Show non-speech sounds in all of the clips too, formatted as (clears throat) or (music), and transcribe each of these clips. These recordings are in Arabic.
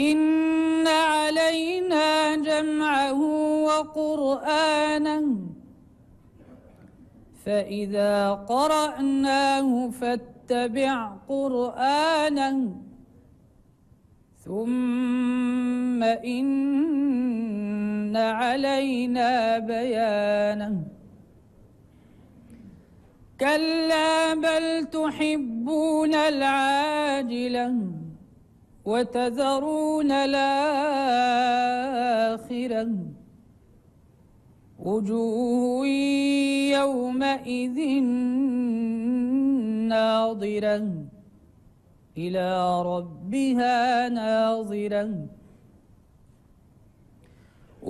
إن علينا جمعه وقرآنه فإذا قرأناه فاتبع قرآنه ثم إن علينا بيانه كلا بل تحبون العاجله وتذرون الآخرة وجوه يومئذ ناظرة إلى ربها ناظرة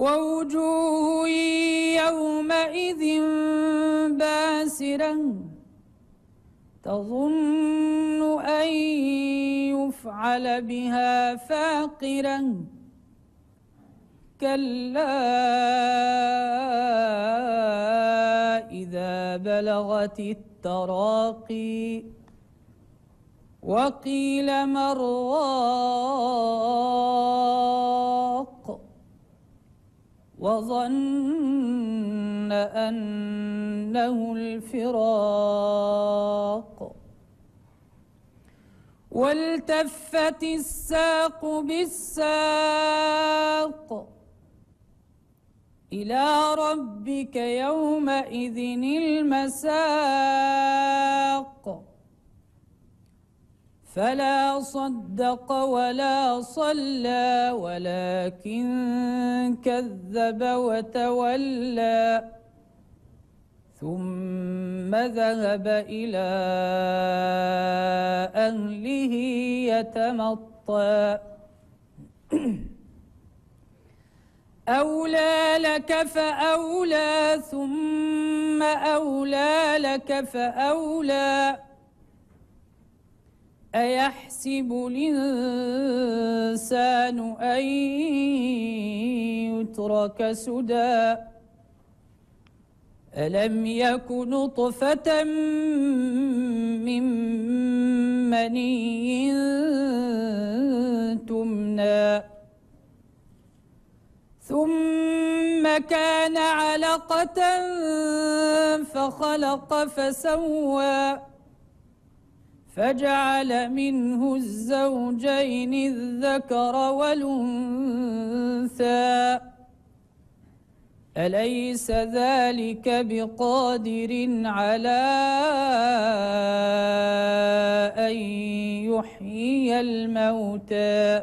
ووجوه يومئذ باسرة تظن أن يفعل بها فاقرا كلا إذا بلغت التراقي وقيل من راق وظن أنه الفراق والتفت الساق بالساق إلى ربك يومئذ المساق فلا صدق ولا صلى ولكن كذب وتولى ثم ذهب إلى أهله يتمطى أولى لك فأولى ثم أولى لك فأولى أيحسب الإنسان أن يترك سُدًى ألم يك نطفة من مني تمنى ثم كان علقة فخلق فسوى فجعل منه الزوجين الذكر والأنثى أليس ذلك بقادر على أن يحيي الموتى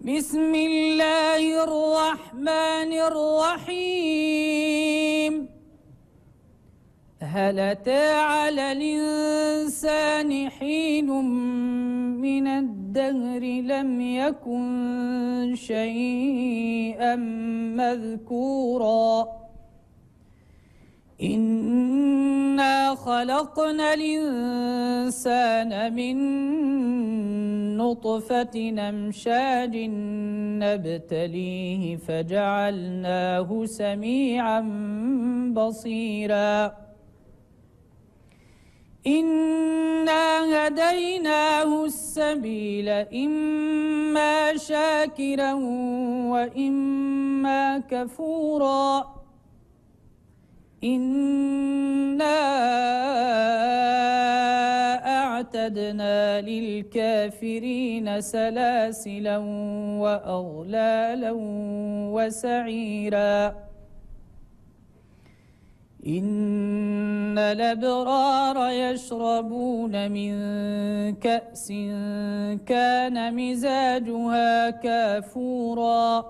بسم الله الرحمن الرحيم هل أتى على الإنسان حين من الدهر لم يكن شيئا مذكورا إنا خلقنا الإنسان من نطفة نمشاج نبتليه فجعلناه سميعا بصيراً إنا هديناه السبيل إما شاكرا وإما كفورا إنا أعتدنا للكافرين سلاسلا وأغلالا وسعيراً إن الأبرار يشربون من كأس كان مزاجها كافورا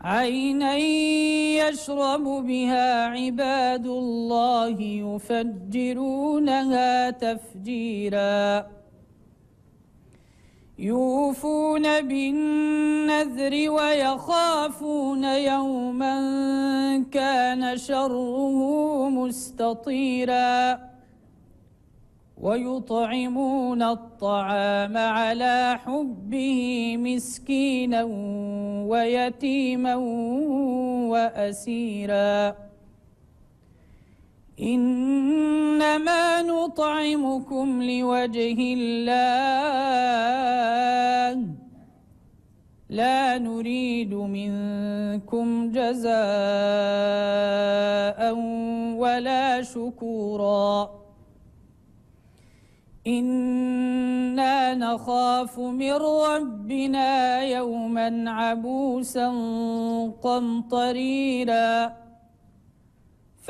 عينا يشرب بها عباد الله يفجرونها تفجيراً يوفون بالنذر ويخافون يوما كان شره مستطيرا ويطعمون الطعام على حبه مسكينا ويتيما وأسيراً إنما نطعمكم لوجه الله لا نريد منكم جزاء ولا شكورا إنا نخاف من ربنا يوما عبوسا قمطريراً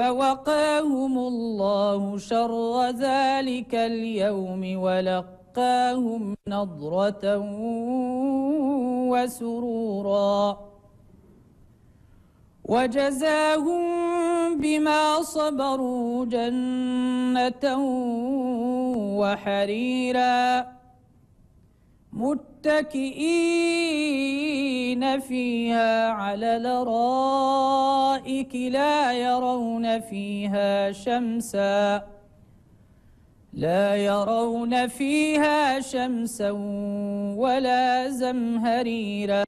فوقاهم الله شر ذلك اليوم ولقاهم نضرة وسرورا وجزاهم بما صبروا جنة وحريراً متكئين فيها على لرائك لا يرون فيها شمسا لا يرون فيها شمسا ولا زمهريرا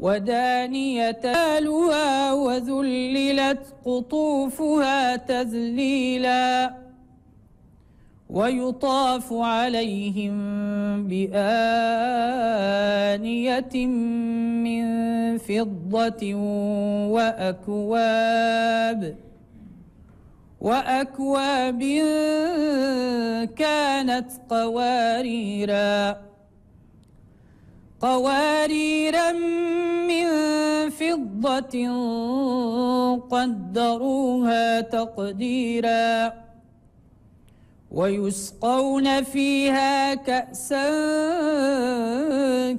ودانية تالها وذللت قطوفها تذليلاً ويطاف عليهم بآنية من فضة وأكواب وأكواب كانت قواريرا قواريرا من فضة قدروها تقديراً ويسقون فيها كأسا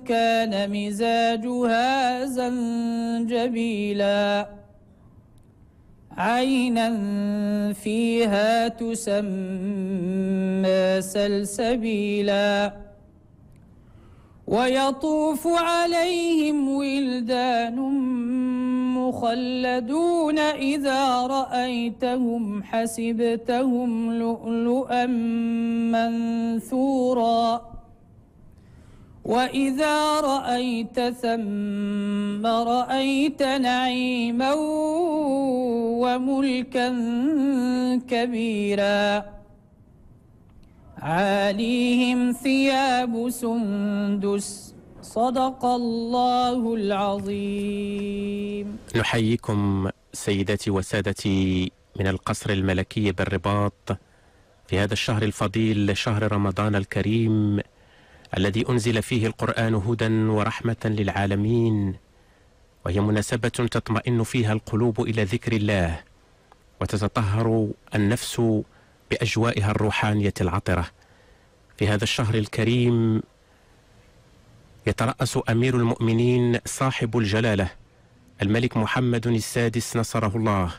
كان مزاجها زنجبيلا عينا فيها تسمى سلسبيلا ويطوف عليهم ولدان المخلدون إذا رأيتهم حسبتهم لؤلؤا منثورا وإذا رأيت ثم رأيت نعيما وملكا كبيرا عاليهم ثياب سندس صدق الله العظيم نحييكم سيداتي وسادتي من القصر الملكي بالرباط في هذا الشهر الفضيل شهر رمضان الكريم الذي أنزل فيه القرآن هدى ورحمة للعالمين وهي مناسبة تطمئن فيها القلوب إلى ذكر الله وتتطهر النفس بأجوائها الروحانية العطرة في هذا الشهر الكريم يترأس أمير المؤمنين صاحب الجلالة الملك محمد السادس نصره الله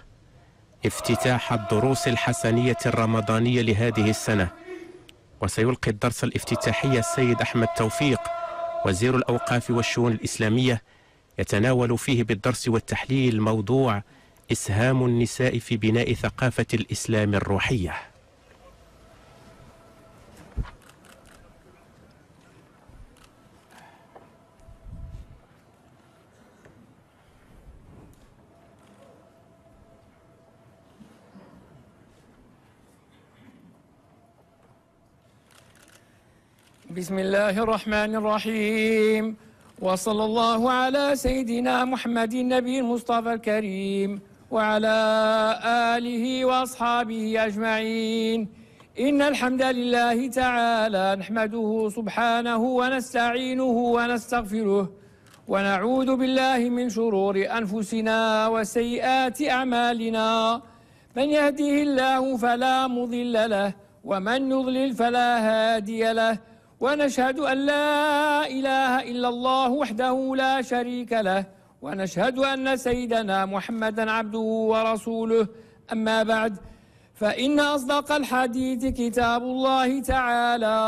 افتتاح الدروس الحسنية الرمضانية لهذه السنة وسيلقي الدرس الافتتاحي السيد أحمد توفيق وزير الأوقاف والشؤون الإسلامية يتناول فيه بالدرس والتحليل موضوع إسهام النساء في بناء ثقافة الإسلام الروحية بسم الله الرحمن الرحيم وصلى الله على سيدنا محمد النبي المصطفى الكريم وعلى آله وأصحابه أجمعين إن الحمد لله تعالى نحمده سبحانه ونستعينه ونستغفره ونعوذ بالله من شرور أنفسنا وسيئات أعمالنا من يهديه الله فلا مضل له ومن يضلل فلا هادي له ونشهد أن لا إله إلا الله وحده لا شريك له ونشهد أن سيدنا محمدا عبده ورسوله أما بعد فإن أصدق الحديث كتاب الله تعالى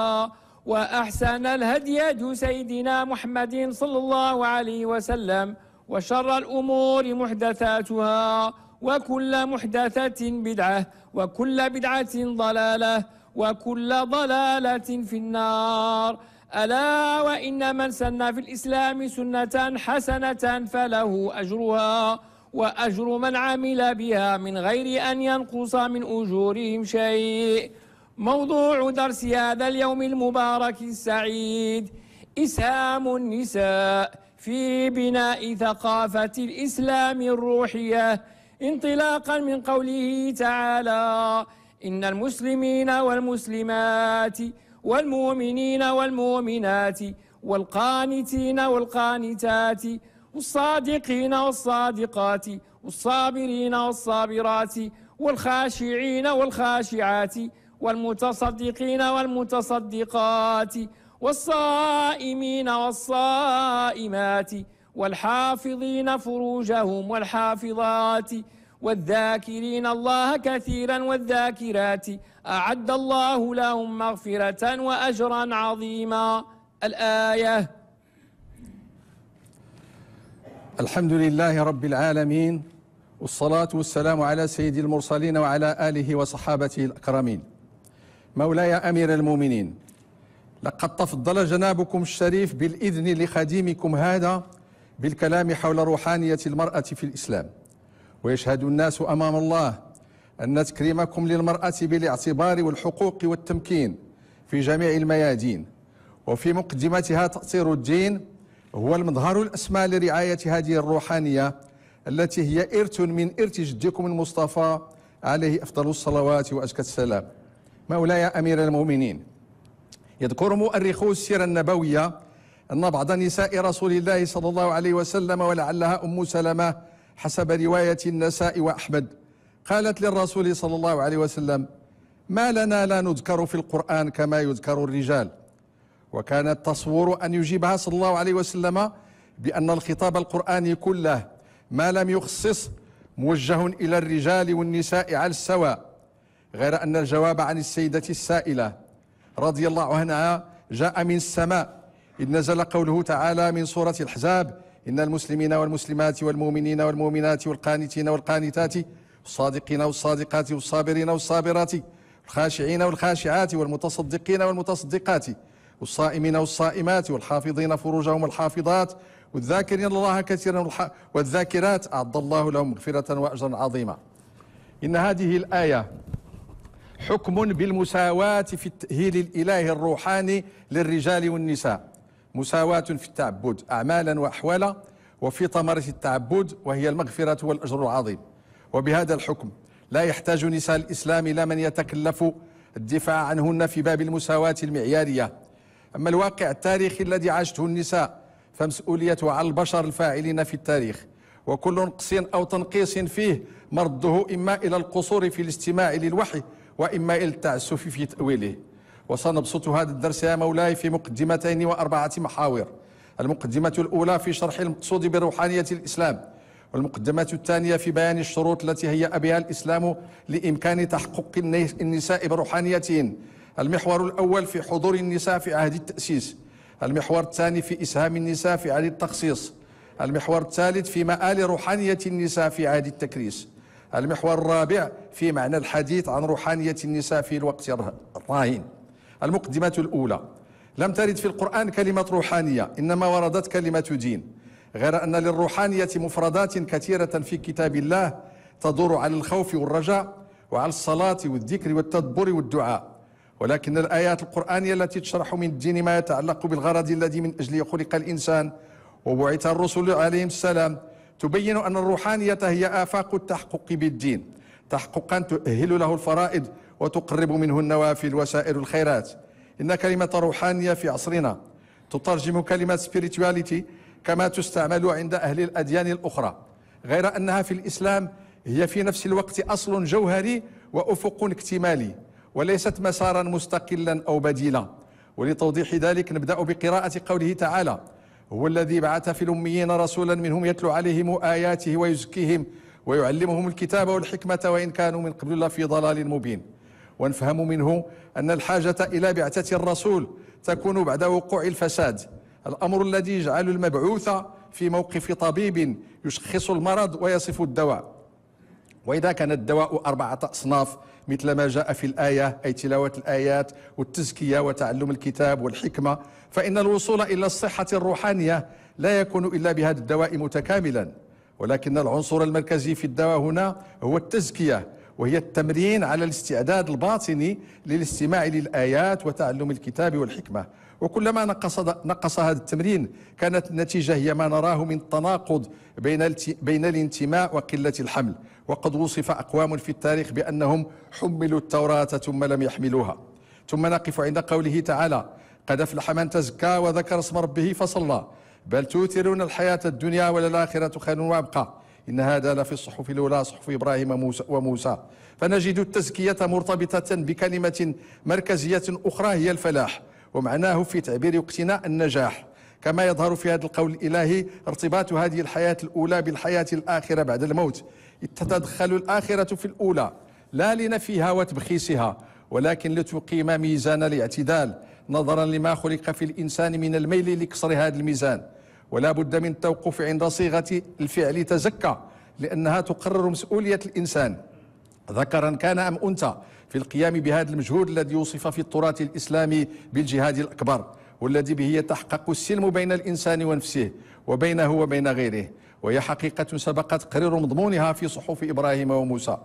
وأحسن الهدي هدي سيدنا محمد صلى الله عليه وسلم وشر الأمور محدثاتها وكل محدثة بدعة وكل بدعة ضلالة وكل ضلالة في النار ألا وإن من سن في الإسلام سنة حسنة فله أجرها وأجر من عمل بها من غير أن ينقص من أجورهم شيء موضوع درس هذا اليوم المبارك السعيد إسهام النساء في بناء ثقافة الإسلام الروحية انطلاقا من قوله تعالى إن المسلمين والمسلمات والمؤمنين والمؤمنات والقانتين والقانتات والصادقين والصادقات والصابرين والصابرات والخاشعين والخاشعات والمتصدقين والمتصدقات والصائمين والصائمات والحافظين فروجهم والحافظات والذاكرين الله كثيرا والذاكرات أعد الله لهم مغفرة وأجرا عظيما الآية الحمد لله رب العالمين والصلاة والسلام على سيد المرسلين وعلى آله وصحابته الأكرمين مولاي أمير المؤمنين لقد تفضل جنابكم الشريف بالإذن لخديمكم هذا بالكلام حول روحانية المرأة في الإسلام ويشهد الناس أمام الله أن تكريمكم للمرأة بالاعتبار والحقوق والتمكين في جميع الميادين وفي مقدمتها تأثير الدين هو المظهر الأسمى لرعاية هذه الروحانية التي هي إرث من إرث جدكم المصطفى عليه أفضل الصلوات وأزكى السلام مولاي أمير المؤمنين يذكر مؤرخو السيرة النبوية أن بعض نساء رسول الله صلى الله عليه وسلم ولعلها أم سلمة حسب رواية النساء وأحمد قالت للرسول صلى الله عليه وسلم ما لنا لا نذكر في القرآن كما يذكر الرجال وكان التصور أن يجيبها صلى الله عليه وسلم بأن الخطاب القرآني كله ما لم يخصص موجه إلى الرجال والنساء على السواء غير أن الجواب عن السيدة السائلة رضي الله عنها جاء من السماء إذ نزل قوله تعالى من سورة الحزاب إن المسلمين والمسلمات والمؤمنين والمؤمنات والقانتين والقانتات والصادقين والصادقات والصابرين والصابرات والخاشعين والخاشعات والمتصدقين والمتصدقات والصائمين والصائمات والحافظين فروجهم والحافظات والذاكرين الله كثيرا والذاكرات أعد الله لهم مغفرة وأجرا عظيما إن هذه الآية حكم بالمساواة في التأهيل الإلهي الروحاني للرجال والنساء مساواة في التعبد أعمالا وأحوالا وفي ثمرة التعبد وهي المغفرة والأجر العظيم وبهذا الحكم لا يحتاج نساء الإسلام إلى من يتكلف الدفاع عنهن في باب المساواة المعيارية أما الواقع التاريخي الذي عاشته النساء فمسؤوليته على البشر الفاعلين في التاريخ وكل نقص أو تنقيص فيه مرده إما إلى القصور في الاستماع للوحي وإما إلى التعسف في تأويله وسنبسط هذا الدرس يا مولاي في مقدمتين وأربعة محاور المقدمة الأولى في شرح المقصود بروحانية الإسلام والمقدمة الثانية في بيان الشروط التي هيأ بها الإسلام لإمكان تحقق النساء بروحانيتهن المحور الأول في حضور النساء في عهد التأسيس المحور الثاني في إسهام النساء في عهد التخصيص المحور الثالث في مآل روحانية النساء في عهد التكريس المحور الرابع في معنى الحديث عن روحانية النساء في الوقت الراهن المقدمة الأولى لم ترد في القرآن كلمة روحانية إنما وردت كلمة دين غير أن للروحانية مفردات كثيرة في كتاب الله تدور على الخوف والرجاء وعلى الصلاة والذكر والتدبر والدعاء ولكن الآيات القرآنية التي تشرح من الدين ما يتعلق بالغرض الذي من أجله خلق الإنسان وبعث الرسل عليهم السلام تبين أن الروحانية هي آفاق التحقق بالدين تحققا تؤهل له الفرائض وتقرب منه النوافل وسائر الخيرات إن كلمة روحانية في عصرنا تترجم كلمة spirituality كما تستعمل عند أهل الأديان الأخرى غير أنها في الإسلام هي في نفس الوقت أصل جوهري وأفق اكتمالي وليست مسارا مستقلا أو بديلا ولتوضيح ذلك نبدأ بقراءة قوله تعالى هو الذي بعث في الأميين رسولا منهم يتلو عليهم آياته ويزكيهم ويعلمهم الكتاب والحكمة وإن كانوا من قبل لفي ضلال مبين ونفهم منه أن الحاجة إلى بعثة الرسول تكون بعد وقوع الفساد الأمر الذي يجعل المبعوث في موقف طبيب يشخص المرض ويصف الدواء وإذا كان الدواء أربعة أصناف مثل ما جاء في الآية أي تلاوة الآيات والتزكية وتعلم الكتاب والحكمة فإن الوصول إلى الصحة الروحانية لا يكون إلا بهذا الدواء متكاملا ولكن العنصر المركزي في الدواء هنا هو التزكية وهي التمرين على الاستعداد الباطني للاستماع للآيات وتعلم الكتاب والحكمة وكلما نقص نقص هذا التمرين كانت النتيجة هي ما نراه من تناقض بين بين الانتماء وقلة الحمل وقد وصف أقوام في التاريخ بأنهم حملوا التوراة ثم لم يحملوها ثم نقف عند قوله تعالى قد أفلح من تزكى وذكر اسم ربه فصلى بل توترون الحياة الدنيا وللآخرة خير وأبقى إن هذا لفي الصحف الأولى صحف إبراهيم وموسى فنجد التزكية مرتبطة بكلمة مركزية أخرى هي الفلاح ومعناه في تعبير وقتنا النجاح كما يظهر في هذا القول الإلهي ارتباط هذه الحياة الأولى بالحياة الآخرة بعد الموت تتدخل الآخرة في الأولى لا لنفيها وتبخيسها ولكن لتقيم ميزان الاعتدال نظرا لما خلق في الإنسان من الميل لكسر هذا الميزان ولا بد من التوقف عند صيغة الفعل تزكى لأنها تقرر مسؤولية الإنسان ذكرا كان أم أنثى في القيام بهذا المجهود الذي يوصف في التراث الإسلامي بالجهاد الأكبر والذي به يتحقق السلم بين الإنسان ونفسه وبينه وبين غيره وهي حقيقة سبق تقرير مضمونها في صحف إبراهيم وموسى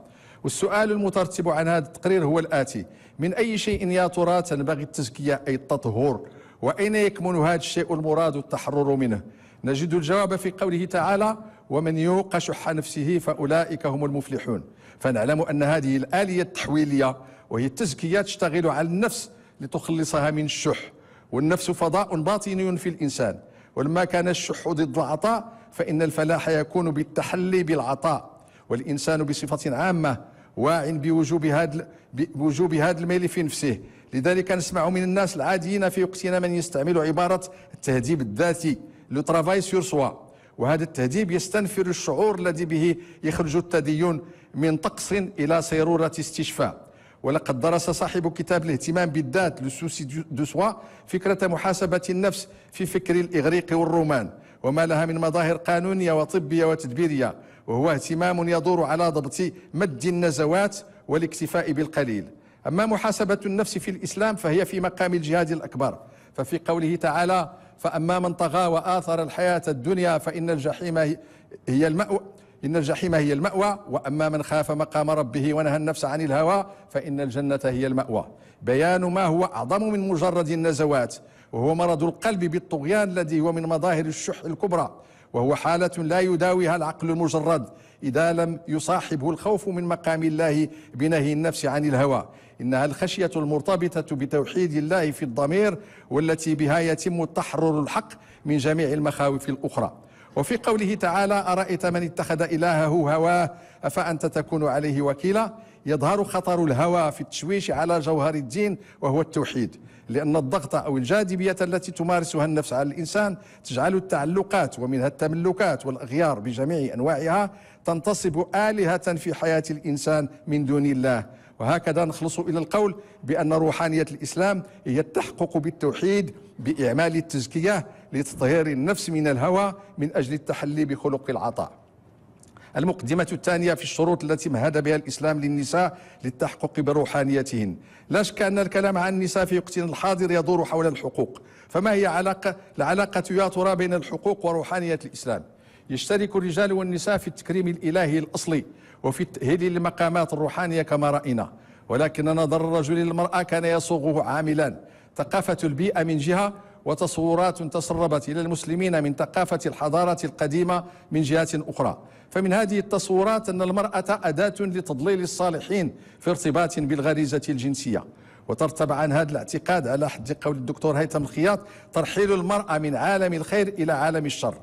والسؤال المترتب عن هذا التقرير هو الآتي من أي شيء يا ترى تنبغي التزكية أي التطهور وأين يكمن هذا الشيء المراد التحرر منه نجد الجواب في قوله تعالى ومن يوق شح نفسه فأولئك هم المفلحون فنعلم أن هذه الآلية التحويلية وهي التزكية تشتغل على النفس لتخلصها من الشح والنفس فضاء باطني في الإنسان ولما كان الشح ضد العطاء فإن الفلاح يكون بالتحلي بالعطاء والإنسان بصفة عامة واع بوجوب هذا بوجوب هذا الميل في نفسه لذلك نسمع من الناس العاديين في وقتنا من يستعمل عبارة التهذيب الذاتي لو ترافاي سور سوا وهذا التهذيب يستنفر الشعور الذي به يخرج التدين من طقس إلى سيرورة استشفاء ولقد درس صاحب كتاب الاهتمام بالذات لسوسي دو سوا فكرة محاسبة النفس في فكر الإغريق والرومان وما لها من مظاهر قانونية وطبية وتدبيرية وهو اهتمام يدور على ضبط مد النزوات والاكتفاء بالقليل أما محاسبة النفس في الإسلام فهي في مقام الجهاد الأكبر ففي قوله تعالى فأما من طغى وآثر الحياة الدنيا فإن الجحيم هي المأوى إن الجحيم هي المأوى وأما من خاف مقام ربه ونهى النفس عن الهوى فإن الجنة هي المأوى بيان ما هو أعظم من مجرد النزوات وهو مرض القلب بالطغيان الذي هو من مظاهر الشح الكبرى وهو حالة لا يداويها العقل المجرد إذا لم يصاحبه الخوف من مقام الله بنهي النفس عن الهوى إنها الخشية المرتبطة بتوحيد الله في الضمير والتي بها يتم التحرر الحق من جميع المخاوف الأخرى وفي قوله تعالى أرأيت من اتخذ إلهه هواه أفأنت تكون عليه وكيلا يظهر خطر الهوى في التشويش على جوهر الدين وهو التوحيد لأن الضغط أو الجاذبية التي تمارسها النفس على الإنسان تجعل التعلقات ومنها التملكات والأغيار بجميع أنواعها تنتصب آلهة في حياة الإنسان من دون الله وهكذا نخلص إلى القول بأن روحانية الإسلام هي التحقق بالتوحيد بإعمال التزكية لتطهير النفس من الهوى من أجل التحلي بخلق العطاء المقدمة الثانية في الشروط التي مهد بها الإسلام للنساء للتحقق بروحانيتهن لا شك أن الكلام عن النساء في وقتنا الحاضر يدور حول الحقوق فما هي علاقة العلاقة يا ترى بين الحقوق وروحانية الإسلام يشترك الرجال والنساء في التكريم الإلهي الأصلي وفي تأهيل للمقامات الروحانية كما رأينا ولكن نظر الرجل للمرأة كان يصوغه عاملا ثقافة البيئة من جهة وتصورات تسربت إلى المسلمين من ثقافة الحضارة القديمة من جهات أخرى فمن هذه التصورات أن المرأة أداة لتضليل الصالحين في ارتباط بالغريزة الجنسية وترتب عن هذا الاعتقاد على حد قول الدكتور هيثم الخياط ترحيل المرأة من عالم الخير إلى عالم الشر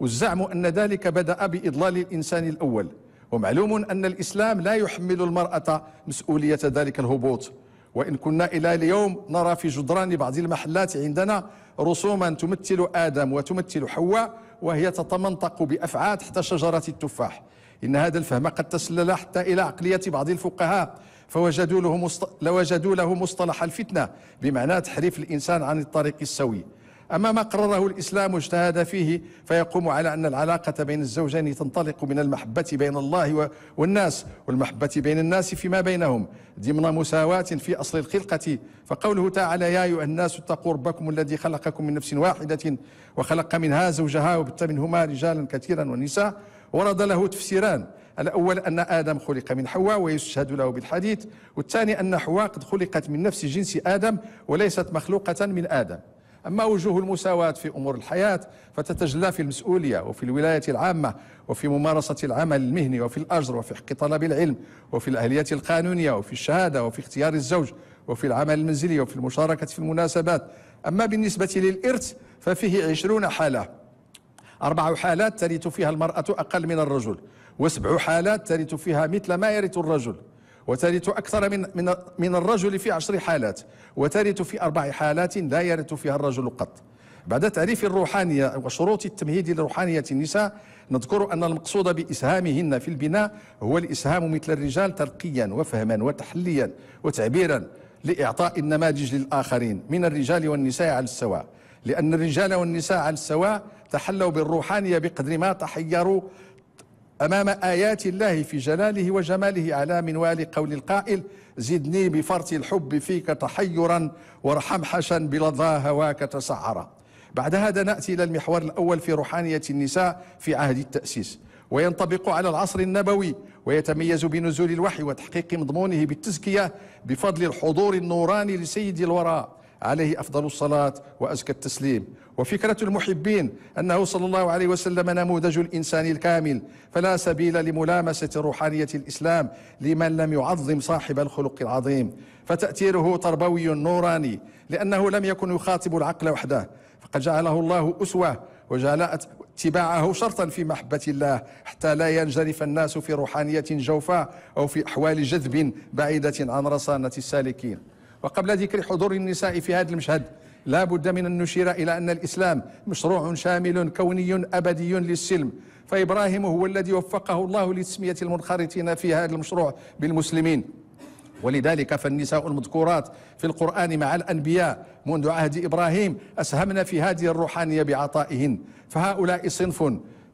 والزعم أن ذلك بدأ بإضلال الإنسان الأول ومعلوم أن الإسلام لا يحمل المرأة مسؤولية ذلك الهبوط وإن كنا إلى اليوم نرى في جدران بعض المحلات عندنا رسوما تمثل آدم وتمثل حواء وهي تتمنطق بأفعى تحت شجرة التفاح إن هذا الفهم قد تسلل حتى إلى عقلية بعض الفقهاء فوجدوا له, مصط... لوجدوا له مصطلح الفتنة بمعنى تحريف الإنسان عن الطريق السوي أما ما قرره الإسلام واجتهد فيه فيقوم على أن العلاقة بين الزوجين تنطلق من المحبة بين الله والناس والمحبة بين الناس فيما بينهم ضمن مساواة في أصل الخلقة فقوله تعالى يا أيها الناس اتقوا ربكم الذي خلقكم من نفس واحدة وخلق منها زوجها وبت منهما رجالا كثيرا ونساء ورد له تفسيران الأول أن آدم خلق من حواء ويشهد له بالحديث والثاني أن حواء قد خلقت من نفس جنس آدم وليست مخلوقة من آدم أما وجوه المساواة في أمور الحياة فتتجلى في المسؤولية وفي الولاية العامة وفي ممارسة العمل المهني وفي الأجر وفي حق طلب العلم وفي الأهلية القانونية وفي الشهادة وفي اختيار الزوج وفي العمل المنزلي وفي المشاركة في المناسبات أما بالنسبة للإرث ففيه عشرون حالة أربع حالات ترث فيها المرأة أقل من الرجل وسبع حالات ترث فيها مثل ما يرث الرجل وترث أكثر من من من الرجل في عشر حالات وترث في أربع حالات لا يرث فيها الرجل قط بعد تعريف الروحانية وشروط التمهيد لروحانية النساء نذكر أن المقصود بإسهامهن في البناء هو الإسهام مثل الرجال ترقيا وفهما وتحليا وتعبيرا لإعطاء النماذج للآخرين من الرجال والنساء على السواء لأن الرجال والنساء على السواء تحلوا بالروحانية بقدر ما تحيروا أمام آيات الله في جلاله وجماله على منوال قول القائل زدني بفرط الحب فيك تحيرا وارحم حشا بلظى هواك تسعرا بعد هذا نأتي إلى المحور الأول في روحانية النساء في عهد التأسيس وينطبق على العصر النبوي ويتميز بنزول الوحي وتحقيق مضمونه بالتزكية بفضل الحضور النوراني لسيد الوراء عليه أفضل الصلاة وأزكى التسليم وفكرة المحبين أنه صلى الله عليه وسلم نموذج الإنسان الكامل فلا سبيل لملامسة روحانية الإسلام لمن لم يعظم صاحب الخلق العظيم فتأثيره تربوي نوراني لأنه لم يكن يخاطب العقل وحده فقد جعله الله أسوة وجعل اتباعه شرطا في محبة الله حتى لا ينجرف الناس في روحانية جوفاء أو في أحوال جذب بعيدة عن رصانة السالكين وقبل ذكر حضور النساء في هذا المشهد لا بد من أن نشير إلى أن الإسلام مشروع شامل كوني أبدي للسلم فإبراهيم هو الذي وفقه الله لتسمية المنخرطين في هذا المشروع بالمسلمين ولذلك فالنساء المذكورات في القرآن مع الأنبياء منذ عهد إبراهيم أسهمن في هذه الروحانية بعطائهن فهؤلاء صنف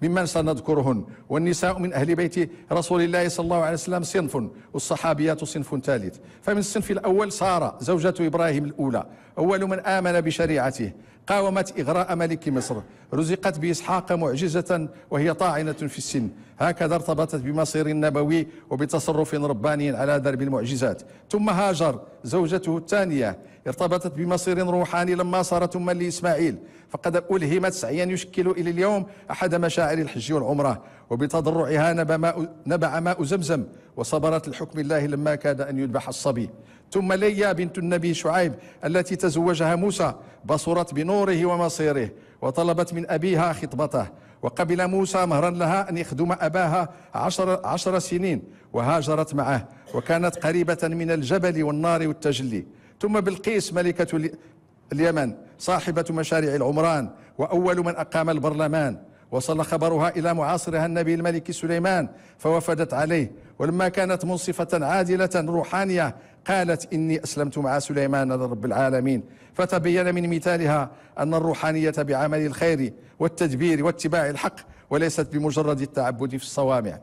ممن سنذكرهن والنساء من أهل بيت رسول الله صلى الله عليه وسلم صنف والصحابيات صنف ثالث فمن الصنف الأول سارة زوجة إبراهيم الأولى أول من آمن بشريعته قاومت إغراء ملك مصر رزقت بإسحاق معجزة وهي طاعنة في السن هكذا ارتبطت بمصير نبوي وبتصرف رباني على درب المعجزات ثم هاجر زوجته الثانية ارتبطت بمصير روحاني لما صارت أما لإسماعيل فقد ألهمت سعيا يشكل إلى اليوم أحد مشاعر الحج والعمرة وبتضرعها نبع ماء, نبع ماء زمزم وصبرت لحكم الله لما كاد أن يذبح الصبي ثم ليا بنت النبي شعيب التي تزوجها موسى بصرت بنوره ومصيره وطلبت من أبيها خطبته وقبل موسى مهرا لها أن يخدم أباها عشر, عشر سنين وهاجرت معه وكانت قريبة من الجبل والنار والتجلي ثم بلقيس ملكة اليمن صاحبة مشاريع العمران وأول من أقام البرلمان وصل خبرها إلى معاصرها النبي الملك سليمان فوفدت عليه ولما كانت منصفة عادلة روحانية قالت إني أسلمت مع سليمان لرب العالمين فتبين من مثالها أن الروحانية بعمل الخير والتدبير واتباع الحق وليست بمجرد التعبد في الصوامع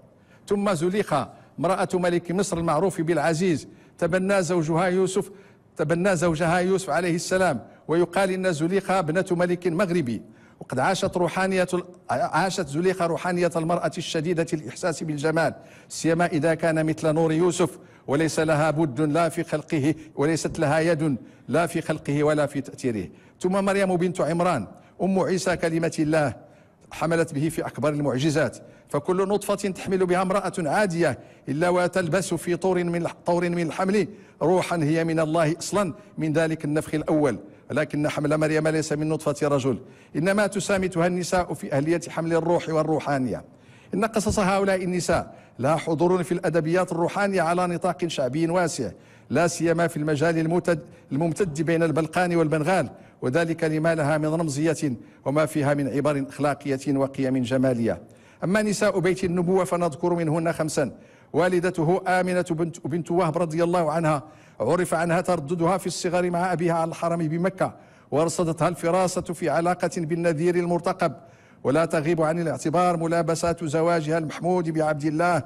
ثم زليخة امرأة ملك مصر المعروف بالعزيز تبنى زوجها يوسف تبنى زوجها يوسف عليه السلام ويقال إن زليخة ابنة ملك مغربي وقد عاشت روحانية عاشت زليخة روحانية المرأة الشديدة الإحساس بالجمال سيما إذا كان مثل نور يوسف وليس لها بد لا في خلقه وليست لها يد لا في خلقه ولا في تأثيره ثم مريم بنت عمران أم عيسى كلمة الله حملت به في أكبر المعجزات فكل نطفة تحمل بها امرأة عادية إلا وتلبس في طور من طور من الحمل روحا هي من الله أصلا من ذلك النفخ الأول ولكن حمل مريم ليس من نطفة رجل إنما تسامتها النساء في أهلية حمل الروح والروحانية إن قصص هؤلاء النساء لها حضور في الأدبيات الروحانية على نطاق شعبي واسع لا سيما في المجال الممتد بين البلقان والبنغال وذلك لما لها من رمزية وما فيها من عبر أخلاقية وقيم جمالية أما نساء بيت النبوة فنذكر منهن خمسا والدته آمنة بنت, بنت وهب رضي الله عنها عرف عنها ترددها في الصغر مع أبيها على الحرم بمكة ورصدتها الفراسة في علاقة بالنذير المرتقب ولا تغيب عن الاعتبار ملابسات زواجها المحمود بعبد الله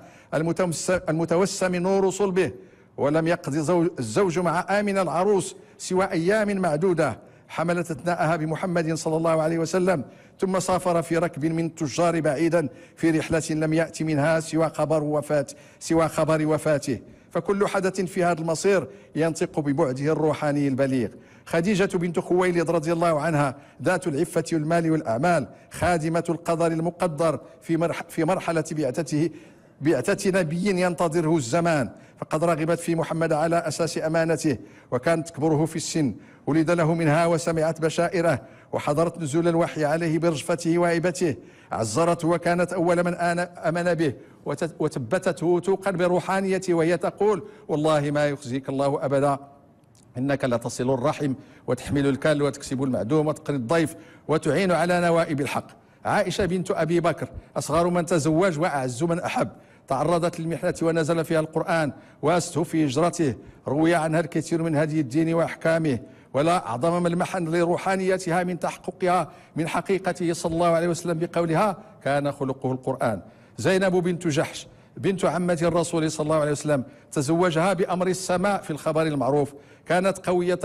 المتوسم نور صلبه ولم يقضي الزوج مع آمن العروس سوى أيام معدودة حملت أثناءها بمحمد صلى الله عليه وسلم ثم سافر في ركب من التجار بعيدا في رحلة لم يأتي منها سوى خبر وفاة سوى خبر وفاته فكل حدث في هذا المصير ينطق ببعده الروحاني البليغ خديجة بنت خويلد رضي الله عنها ذات العفة والمال والأعمال خادمة القدر المقدر في, مرح في مرحلة بعثته بعثة نبي ينتظره الزمان فقد رغبت في محمد على أساس أمانته وكانت تكبره في السن ولد له منها وسمعت بشائره وحضرت نزول الوحي عليه برجفته وهيبته عزرته وكانت أول من آمن به وثبتته توقا بروحانيته وهي تقول والله ما يخزيك الله أبدا إنك لتصل الرحم وتحمل الكل وتكسب المعدوم وتقري الضيف وتعين على نوائب الحق عائشة بنت أبي بكر أصغر من تزوج وأعز من أحب تعرضت للمحنة ونزل فيها القرآن واسته في هجرته روي عنها الكثير من هدي الدين وأحكامه ولا أعظم ملمحا لروحانيتها من تحققها من حقيقته صلى الله عليه وسلم بقولها كان خلقه القرآن زينب بنت جحش بنت عمة الرسول صلى الله عليه وسلم تزوجها بأمر السماء في الخبر المعروف كانت قوية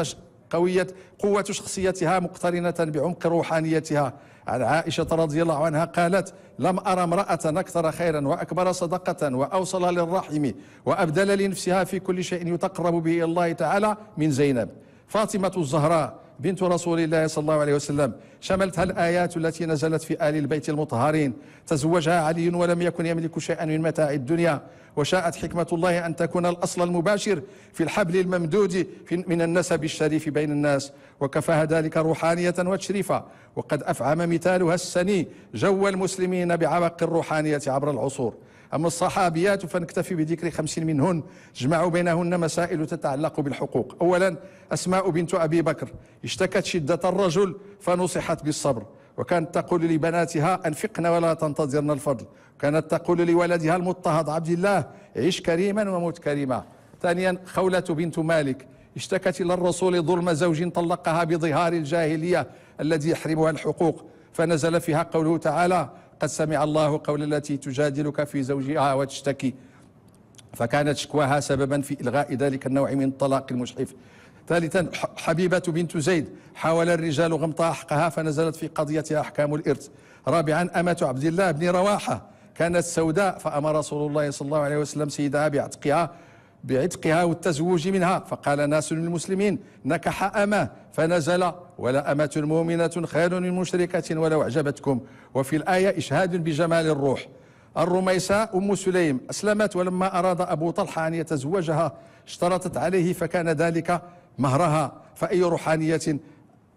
قوية قوة شخصيتها مقترنة بعمق روحانيتها عن عائشة رضي الله عنها قالت لم أرى امرأة أكثر خيرا وأكبر صدقة وأوصل للرحم وأبدل لنفسها في كل شيء يتقرب به الله تعالى من زينب فاطمة الزهراء بنت رسول الله صلى الله عليه وسلم شملتها الآيات التي نزلت في آل البيت المطهرين تزوجها علي ولم يكن يملك شيئا من متاع الدنيا وشاءت حكمة الله أن تكون الأصل المباشر في الحبل الممدود من النسب الشريف بين الناس وكفاها ذلك روحانية وتشريفا وقد أفعم مثالها السني جو المسلمين بعمق الروحانية عبر العصور أما الصحابيات فنكتفي بذكر خمسين منهن جمعوا بينهن مسائل تتعلق بالحقوق أولا أسماء بنت أبي بكر اشتكت شدة الرجل فنصحت بالصبر وكانت تقول لبناتها أنفقن ولا تنتظرن الفضل كانت تقول لولدها المضطهد عبد الله عيش كريما وموت كريما ثانيا خولة بنت مالك اشتكت إلى الرسول ظلم زوج طلقها بظهار الجاهلية الذي يحرمها الحقوق فنزل فيها قوله تعالى قد سمع الله قول التي تجادلك في زوجها وتشتكي فكانت شكواها سببا في إلغاء ذلك النوع من الطلاق المشحف ثالثا حبيبة بنت زيد حاول الرجال غمطها حقها فنزلت في قضيتها أحكام الإرث رابعا أمة عبد الله بن رواحة كانت سوداء فأمر رسول الله صلى الله عليه وسلم سيدها بعتقها بعتقها والتزوج منها فقال ناس من المسلمين نكح أما فنزل ولا أمة مؤمنة خير من مشركة ولو أعجبتكم وفي الآية إشهاد بجمال الروح الرميساء أم سليم أسلمت ولما أراد أبو طلحة أن يتزوجها اشترطت عليه فكان ذلك مهرها فأي روحانية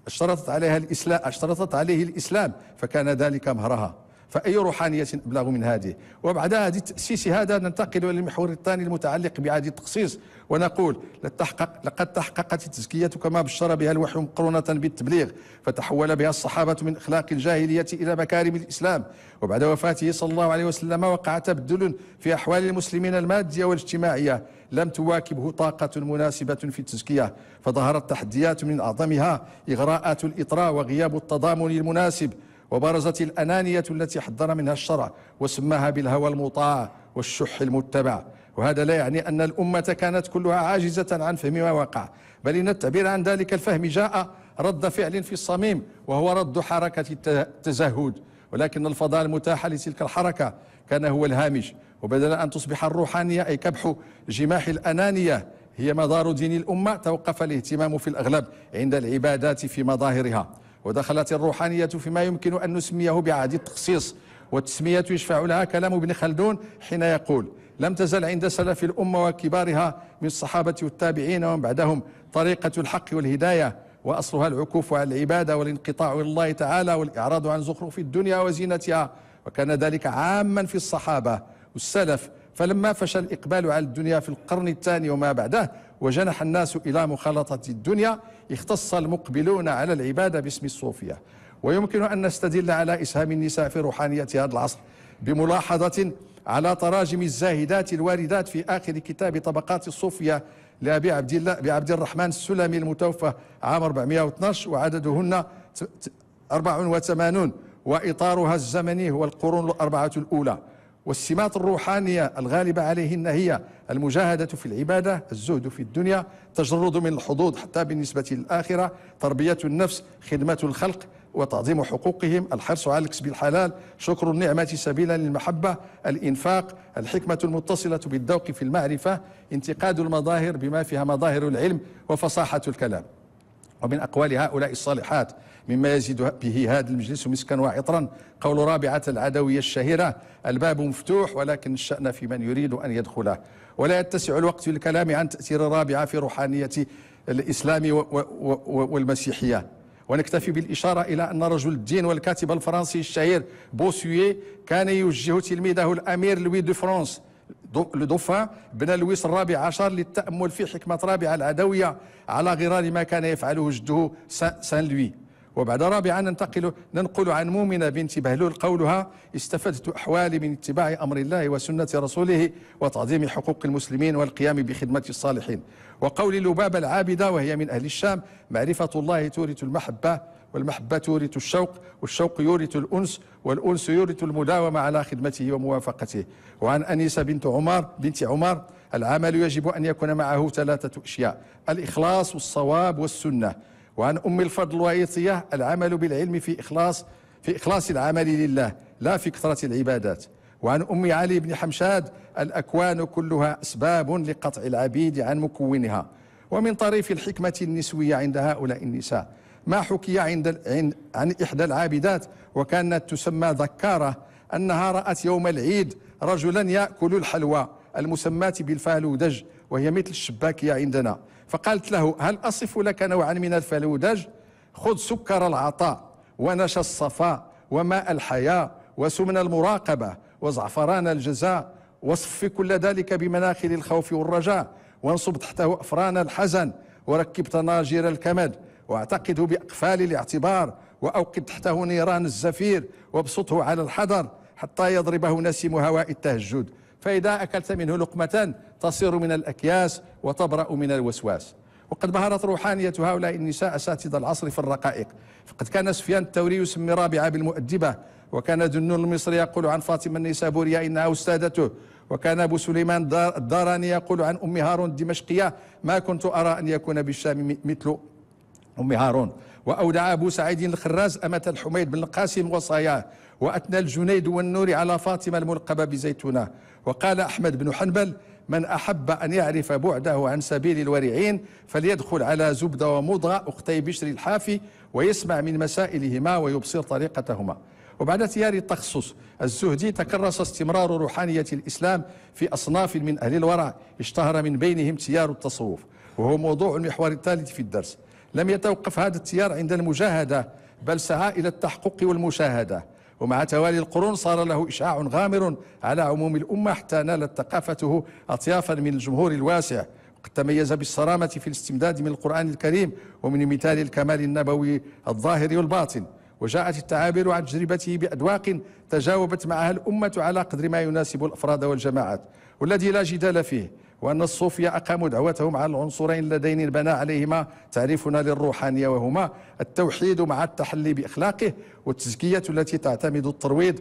اشترطت عليها الإسلام اشترطت عليه الإسلام فكان ذلك مهرها فأي روحانية أبلغ من هذه وبعد هذه تأسيس هذا ننتقل إلى المحور الثاني المتعلق بعهد التخصيص ونقول لتحقق لقد تحققت التزكية كما بشر بها الوحي مقرونة بالتبليغ فتحول بها الصحابة من أخلاق الجاهلية إلى مكارم الإسلام وبعد وفاته صلى الله عليه وسلم وقع تبدل في أحوال المسلمين المادية والاجتماعية لم تواكبه طاقة مناسبة في التزكية فظهرت تحديات من أعظمها إغراءات الإطراء وغياب التضامن المناسب وبرزت الأنانية التي حذر منها الشرع وسماها بالهوى المطاع والشح المتبع وهذا لا يعني أن الأمة كانت كلها عاجزة عن فهم ما وقع بل إن التعبير عن ذلك الفهم جاء رد فعل في الصميم وهو رد حركة التزهد ولكن الفضاء المتاح لتلك الحركة كان هو الهامش وبدل أن تصبح الروحانية أي كبح جماح الأنانية هي مدار دين الأمة توقف الاهتمام في الأغلب عند العبادات في مظاهرها ودخلت الروحانية فيما يمكن أن نسميه بعهد التخصيص والتسمية يشفع لها كلام ابن خلدون حين يقول لم تزل عند سلف الأمة وكبارها من الصحابة والتابعين ومن بعدهم طريقة الحق والهداية وأصلها العكوف على العبادة والانقطاع إلى الله تعالى والإعراض عن زخرف الدنيا وزينتها وكان ذلك عاما في الصحابة والسلف فلما فشل الإقبال على الدنيا في القرن الثاني وما بعده وجنح الناس إلى مخالطة الدنيا اختص المقبلون على العبادة باسم الصوفية ويمكن أن نستدل على إسهام النساء في روحانية هذا العصر بملاحظة على تراجم الزاهدات الواردات في آخر كتاب طبقات الصوفية لأبي عبد الله بعبد الرحمن السلمي المتوفى عام 412 وعددهن 84 وإطارها الزمني هو القرون الأربعة الأولى والسمات الروحانية الغالبة عليهن هي المجاهدة في العبادة الزهد في الدنيا تجرد من الحظوظ حتى بالنسبة للآخرة تربية النفس خدمة الخلق وتعظيم حقوقهم الحرص على الكسب الحلال شكر النعمة سبيلا للمحبة الإنفاق الحكمة المتصلة بالذوق في المعرفة انتقاد المظاهر بما فيها مظاهر العلم وفصاحة الكلام ومن أقوال هؤلاء الصالحات مما يزيد به هذا المجلس مسكا وعطرا قول رابعة العدوية الشهيرة الباب مفتوح ولكن الشأن في من يريد أن يدخله ولا يتسع الوقت للكلام عن تأثير الرابعة في روحانية الإسلام والمسيحية ونكتفي بالإشارة إلى أن رجل الدين والكاتب الفرنسي الشهير بوسويه كان يوجه تلميذه الأمير لوي دو فرانس لدوفا بن لويس الرابع عشر للتأمل في حكمة رابعة العدوية على غرار ما كان يفعله جده سان لوي وبعد رابعا ننتقل ننقل عن مؤمنة بنت بهلول قولها استفدت أحوالي من اتباع أمر الله وسنة رسوله وتعظيم حقوق المسلمين والقيام بخدمة الصالحين وقول لبابة العابدة وهي من أهل الشام معرفة الله تورث المحبة والمحبة يورث الشوق والشوق يورث الأنس والأنس يورث المداومة على خدمته وموافقته وعن أنيسة بنت عمر بنت عمر العمل يجب أن يكون معه ثلاثة أشياء الإخلاص والصواب والسنة وعن أم الفضل الوهيطية العمل بالعلم في إخلاص في إخلاص العمل لله لا في كثرة العبادات وعن أم علي بن حمشاد الأكوان كلها أسباب لقطع العبيد عن مكونها ومن طريف الحكمة النسوية عند هؤلاء النساء ما حكي عند عن إحدى العابدات وكانت تسمى ذكارة أنها رأت يوم العيد رجلا يأكل الحلوى المسماة بالفالودج وهي مثل الشباكية عندنا فقالت له هل أصف لك نوعا من الفلودج خذ سكر العطاء ونشا الصفاء وماء الحياة وسمن المراقبة وزعفران الجزاء وصف كل ذلك بمناخل الخوف والرجاء وانصب تحته أفران الحزن وركب تناجير الكمد واعتقده بأقفال الاعتبار وأوقد تحته نيران الزفير وابسطه على الحذر حتى يضربه نسيم هواء التهجد فإذا أكلت منه لقمة تصير من الأكياس وتبرأ من الوسواس وقد بهرت روحانية هؤلاء النساء أساتذة العصر في الرقائق فقد كان سفيان الثوري يسمي رابعة بالمؤدبة وكان دنون المصري يقول عن فاطمة النيسابورية إنها أستاذته وكان أبو سليمان الداراني يقول عن أم هارون الدمشقية ما كنت أرى أن يكون بالشام مثل أم هارون وأودع أبو سعيد الخراز أمة الحميد بن القاسم وصاياه وأثنى الجنيد والنور على فاطمة الملقبة بزيتونة وقال أحمد بن حنبل من أحب أن يعرف بعده عن سبيل الورعين فليدخل على زبدة ومضغة أختي بشر الحافي ويسمع من مسائلهما ويبصر طريقتهما وبعد تيار التخصص الزهدي تكرس استمرار روحانية الإسلام في أصناف من أهل الورع اشتهر من بينهم تيار التصوف وهو موضوع المحور الثالث في الدرس لم يتوقف هذا التيار عند المجاهدة بل سعى إلى التحقق والمشاهدة ومع توالي القرون صار له إشعاع غامر على عموم الأمة حتى نالت ثقافته أطيافا من الجمهور الواسع وقد تميز بالصرامة في الاستمداد من القرآن الكريم ومن مثال الكمال النبوي الظاهر والباطن وجاءت التعابير عن تجربته بأدواق تجاوبت معها الأمة على قدر ما يناسب الأفراد والجماعات والذي لا جدال فيه وأن الصوفية أقاموا دعوتهم على العنصرين اللذين بنى عليهما تعريفنا للروحانية وهما التوحيد مع التحلي بإخلاقه والتزكية التي تعتمد الترويض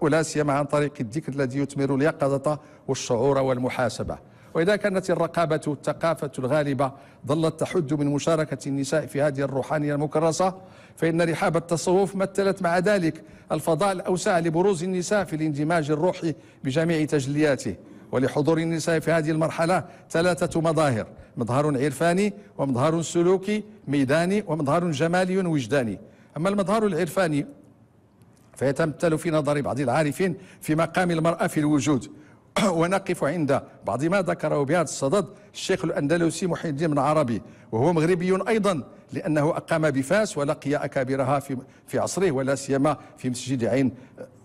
ولا سيما عن طريق الذكر الذي يثمر اليقظة والشعور والمحاسبة وإذا كانت الرقابة الثقافة الغالبة ظلت تحد من مشاركة النساء في هذه الروحانية المكرسة فإن رحاب التصوف مثلت مع ذلك الفضاء الأوسع لبروز النساء في الاندماج الروحي بجميع تجلياته ولحضور النساء في هذه المرحلة ثلاثة مظاهر مظهر عرفاني ومظهر سلوكي ميداني ومظهر جمالي وجداني أما المظهر العرفاني فيتمثل في نظر بعض العارفين في مقام المرأة في الوجود (clears throat) ونقف عند بعض ما ذكره بهذا الصدد الشيخ الأندلسي محي الدين بن عربي وهو مغربي أيضا لأنه أقام بفاس ولقي أكابرها في, في عصره ولا سيما في مسجد عين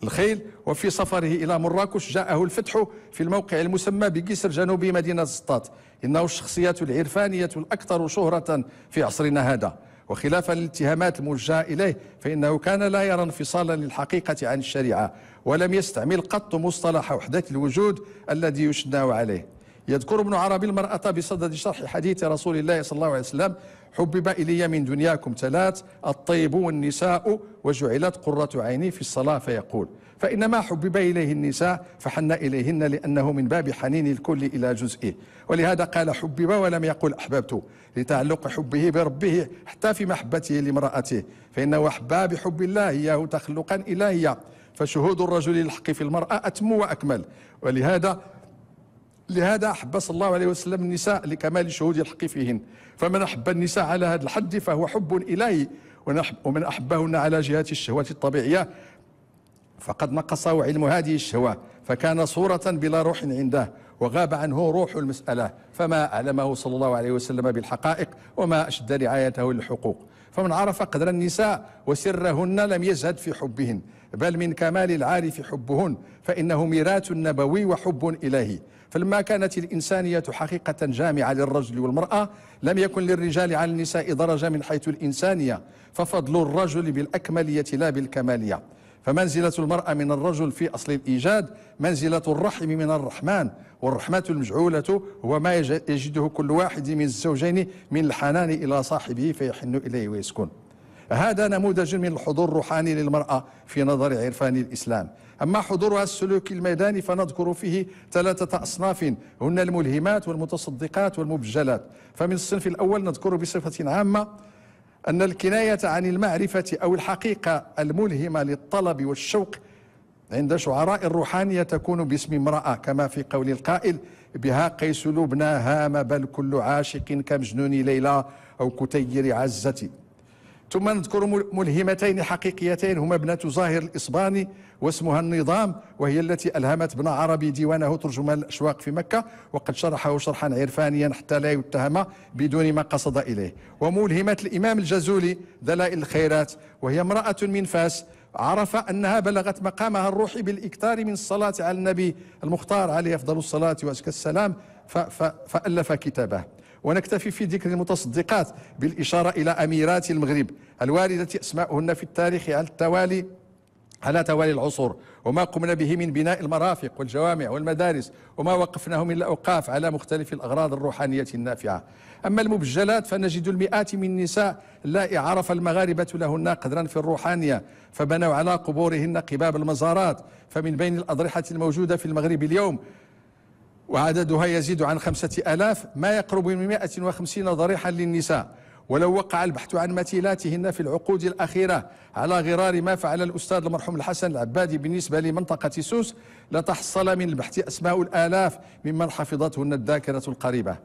الخيل وفي سفره إلى مراكش جاءه الفتح في الموقع المسمى بجسر جنوبي مدينة سطات إنه الشخصية العرفانية الأكثر شهرة في عصرنا هذا وخلافا للاتهامات الموجهة إليه فإنه كان لا يرى انفصالا للحقيقة عن الشريعة ولم يستعمل قط مصطلح وحدة الوجود الذي يشناه عليه يذكر ابن عربي المرأة بصدد شرح حديث رسول الله صلى الله عليه وسلم حبب إلي من دنياكم ثلاث الطيب والنساء وجعلت قرة عيني في الصلاة فيقول فإنما حبب إليه النساء فحن إليهن لأنه من باب حنين الكل إلى جزئه ولهذا قال حبب ولم يقل أحببته لتعلق حبه بربه حتى في محبته لامرأته فإنه أحبى بحب الله إياه تخلقا إلهيا فشهود الرجل للحق في المرأة أتم وأكمل ولهذا لهذا أحب صلى الله عليه وسلم النساء لكمال شهود الحق فيهن فمن أحب النساء على هذا الحد فهو حب إلهي ومن أحبهن على جهة الشهوات الطبيعية فقد نقصه علم هذه الشهوة فكان صورة بلا روح عنده وغاب عنه روح المسألة فما أعلمه صلى الله عليه وسلم بالحقائق وما أشد رعايته للحقوق فمن عرف قدر النساء وسرهن لم يزهد في حبهن بل من كمال العارف حبهن فإنه ميراث نبوي وحب إلهي فلما كانت الإنسانية حقيقة جامعة للرجل والمرأة لم يكن للرجال على النساء درجة من حيث الإنسانية ففضل الرجل بالأكملية لا بالكمالية فمنزلة المرأة من الرجل في أصل الإيجاد منزلة الرحم من الرحمن والرحمة المجعولة هو ما يجده كل واحد من الزوجين من الحنان إلى صاحبه فيحن إليه ويسكن هذا نموذج من الحضور الروحاني للمرأة في نظر عرفان الإسلام أما حضورها السلوكي الميداني فنذكر فيه ثلاثة أصناف هن الملهمات والمتصدقات والمبجلات فمن الصنف الأول نذكر بصفة عامة أن الكناية عن المعرفة أو الحقيقة الملهمة للطلب والشوق عند شعراء الروحانية تكون باسم امرأة كما في قول القائل بها قيس لبنى هام بل كل عاشق كمجنون ليلى أو كتير عزتي ثم نذكر ملهمتين حقيقيتين هما ابنة زاهر الإسباني واسمها النظام وهي التي ألهمت ابن عربي ديوانه ترجمان الأشواق في مكة وقد شرحه شرحا عرفانيا حتى لا يتهم بدون ما قصد إليه وملهمة الإمام الجزولي دلائل الخيرات وهي امرأة من فاس عرف أنها بلغت مقامها الروحي بالإكثار من الصلاة على النبي المختار عليه أفضل الصلاة وأزكى السلام فألف كتابه ونكتفي في ذكر المتصدقات بالإشارة إلى أميرات المغرب الواردة أسماؤهن في التاريخ على التوالي على توالي العصور وما قمنا به من بناء المرافق والجوامع والمدارس وما وقفناه من الأوقاف على مختلف الأغراض الروحانية النافعة أما المبجلات فنجد المئات من النساء لا عرف المغاربة لهن قدرا في الروحانية فبنوا على قبورهن قباب المزارات فمن بين الأضرحة الموجودة في المغرب اليوم وعددها يزيد عن خمسة ألاف ما يقرب من 150 ضريحا للنساء ولو وقع البحث عن مثيلاتهن في العقود الأخيرة على غرار ما فعل الأستاذ المرحوم الحسن العبادي بالنسبة لمنطقة سوس لتحصل من البحث أسماء الآلاف ممن حفظتهن الذاكرة القريبة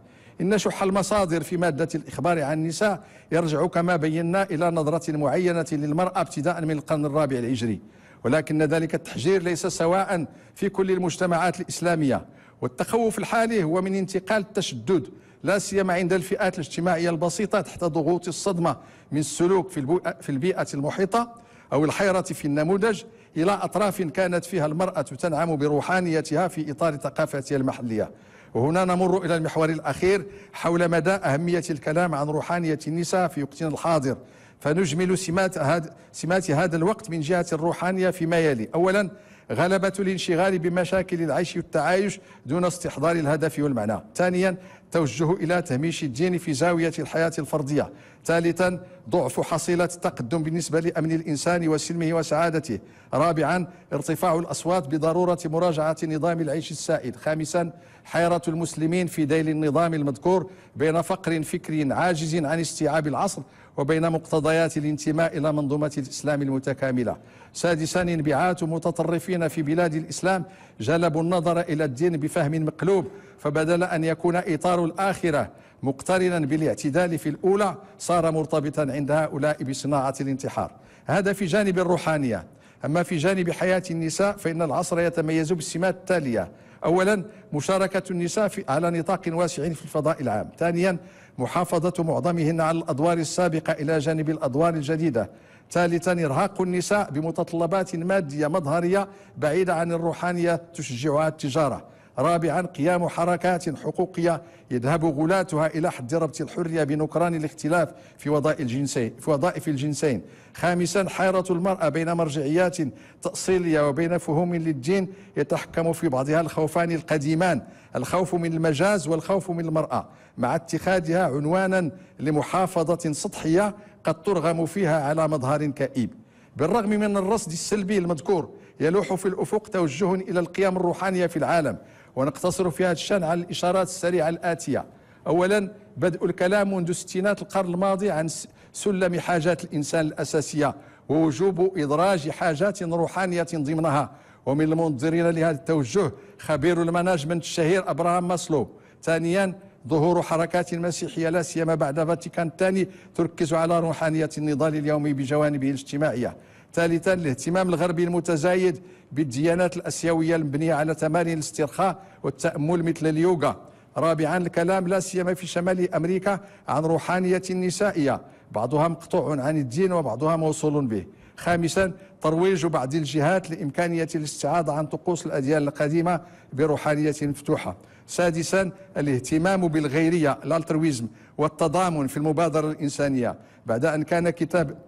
إن شح المصادر في مادة الإخبار عن النساء يرجع كما بينا إلى نظرة معينة للمرأة ابتداء من القرن الرابع الهجري ولكن ذلك التحجير ليس سواء في كل المجتمعات الإسلامية والتخوف الحالي هو من انتقال التشدد لا سيما عند الفئات الاجتماعيه البسيطه تحت ضغوط الصدمه من السلوك في, في البيئه المحيطه او الحيره في النموذج الى اطراف كانت فيها المراه تنعم بروحانيتها في اطار ثقافتها المحليه. وهنا نمر الى المحور الاخير حول مدى اهميه الكلام عن روحانيه النساء في وقتنا الحاضر. فنجمل سمات هذا سمات هذا الوقت من جهه الروحانيه فيما يلي، اولا غلبة الانشغال بمشاكل العيش والتعايش دون استحضار الهدف والمعنى ثانيا توجه إلى تهميش الدين في زاوية الحياة الفردية ثالثا ضعف حصيلة التقدم بالنسبة لأمن الإنسان وسلمه وسعادته رابعا ارتفاع الأصوات بضرورة مراجعة نظام العيش السائد خامسا حيرة المسلمين في ذيل النظام المذكور بين فقر فكري عاجز عن استيعاب العصر وبين مقتضيات الانتماء إلى منظومة الإسلام المتكاملة سادسا انبعاث متطرفين في بلاد الإسلام جلبوا النظر إلى الدين بفهم مقلوب فبدل أن يكون إطار الآخرة مقترنا بالاعتدال في الأولى صار مرتبطا عند هؤلاء بصناعة الانتحار هذا في جانب الروحانية أما في جانب حياة النساء فإن العصر يتميز بالسمات التالية أولا مشاركة النساء في على نطاق واسع في الفضاء العام ثانيا محافظة معظمهن على الأدوار السابقة إلى جانب الأدوار الجديدة ثالثا إرهاق النساء بمتطلبات مادية مظهرية بعيدة عن الروحانية تشجعها التجارة رابعا قيام حركات حقوقية يذهب غلاتها إلى حد ربط الحرية بنكران الاختلاف في وظائف الجنسين في وظائف الجنسين خامسا حيرة المرأة بين مرجعيات تأصيلية وبين فهوم للدين يتحكم في بعضها الخوفان القديمان الخوف من المجاز والخوف من المرأة مع اتخاذها عنوانا لمحافظة سطحية قد ترغم فيها على مظهر كئيب بالرغم من الرصد السلبي المذكور يلوح في الأفق توجه إلى القيم الروحانية في العالم ونقتصر في هذا الشان على الإشارات السريعة الآتية أولا بدء الكلام منذ ستينات القرن الماضي عن سلم حاجات الإنسان الأساسية ووجوب إدراج حاجات روحانية ضمنها ومن المنظرين لهذا التوجه خبير المانجمنت الشهير أبراهام ماسلو ثانيا ظهور حركات مسيحية لا سيما بعد فاتيكان الثاني تركز على روحانية النضال اليومي بجوانبه الاجتماعية ثالثا الاهتمام الغربي المتزايد بالديانات الاسيويه المبنيه على تمارين الاسترخاء والتامل مثل اليوغا رابعا الكلام لا سيما في شمال امريكا عن روحانيه نسائيه بعضها مقطوع عن الدين وبعضها موصول به خامسا ترويج بعض الجهات لامكانيه الاستعاضه عن طقوس الاديان القديمه بروحانيه مفتوحه سادسا الاهتمام بالغيريه الالترويزم والتضامن في المبادره الانسانيه بعد ان كان كتاب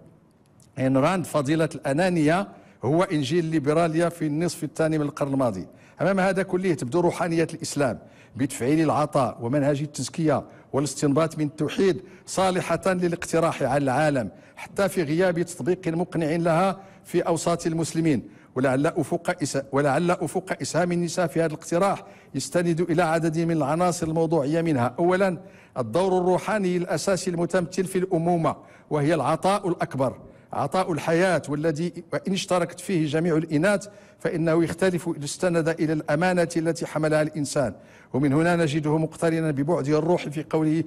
أين راند فضيلة الأنانية هو إنجيل ليبراليا في النصف الثاني من القرن الماضي أمام هذا كله تبدو روحانية الإسلام بتفعيل العطاء ومنهج التزكية والاستنباط من التوحيد صالحة للاقتراح على العالم حتى في غياب تطبيق مقنع لها في أوساط المسلمين ولعل أفق ولعل أفق إسهام النساء في هذا الاقتراح يستند إلى عدد من العناصر الموضوعية منها أولا الدور الروحاني الأساسي المتمثل في الأمومة وهي العطاء الأكبر عطاء الحياة والذي وإن اشتركت فيه جميع الإناث فإنه يختلف إذا استند إلى الأمانة التي حملها الإنسان ومن هنا نجده مقترنا ببعد الروح في قوله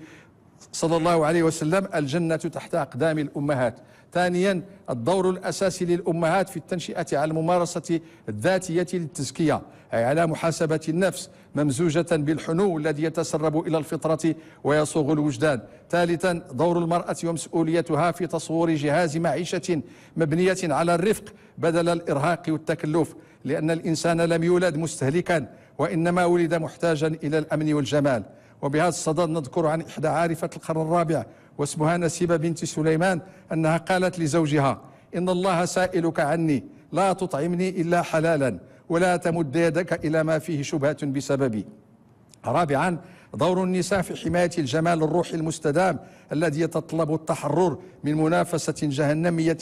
صلى الله عليه وسلم الجنة تحت أقدام الأمهات ثانيا الدور الأساسي للأمهات في التنشئة على الممارسة الذاتية للتزكية أي على محاسبة النفس ممزوجة بالحنو الذي يتسرب إلى الفطرة ويصوغ الوجدان ثالثا دور المرأة ومسؤوليتها في تصور جهاز معيشة مبنية على الرفق بدل الإرهاق والتكلف لأن الإنسان لم يولد مستهلكا وإنما ولد محتاجا إلى الأمن والجمال وبهذا الصدد نذكر عن إحدى عارفة القرن الرابع واسمها نسيبة بنت سليمان أنها قالت لزوجها إن الله سائلك عني لا تطعمني إلا حلالا ولا تمد يدك إلى ما فيه شبهة بسببي رابعا دور النساء في حماية الجمال الروحي المستدام الذي يتطلب التحرر من منافسة جهنمية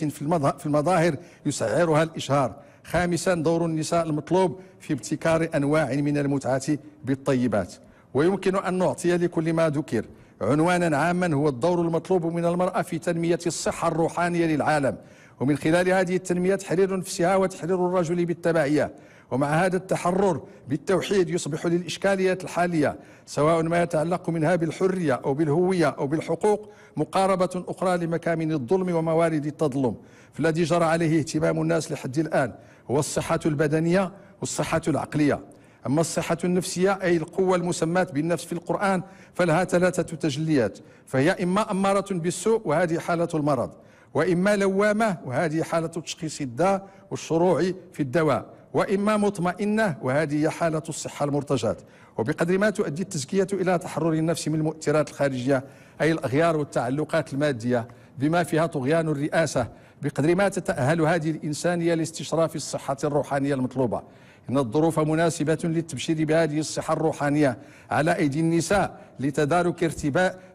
في المظاهر يسعرها الإشهار خامسا دور النساء المطلوب في ابتكار أنواع من المتعة بالطيبات ويمكن أن نعطي لكل ما ذكر عنوانا عاما هو الدور المطلوب من المرأة في تنمية الصحة الروحانية للعالم ومن خلال هذه التنمية تحرير نفسها وتحرير الرجل بالتبعية ومع هذا التحرر بالتوحيد يصبح للإشكاليات الحالية سواء ما يتعلق منها بالحرية أو بالهوية أو بالحقوق مقاربة أخرى لمكامن الظلم وموارد التظلم فالذي جرى عليه اهتمام الناس لحد الآن هو الصحة البدنية والصحة العقلية أما الصحة النفسية أي القوة المسماة بالنفس في القرآن فلها ثلاثة تجليات فهي إما أمارة بالسوء وهذه حالة المرض وإما لوامة وهذه حالة تشخيص الداء والشروع في الدواء وإما مطمئنة وهذه هي حالة الصحة المرتجاة وبقدر ما تؤدي التزكية إلى تحرر النفس من المؤثرات الخارجية أي الأغيار والتعلقات المادية بما فيها طغيان الرئاسة بقدر ما تتأهل هذه الإنسانية لاستشراف الصحة الروحانية المطلوبة إن الظروف مناسبة للتبشير بهذه الصحة الروحانية على أيدي النساء لتدارك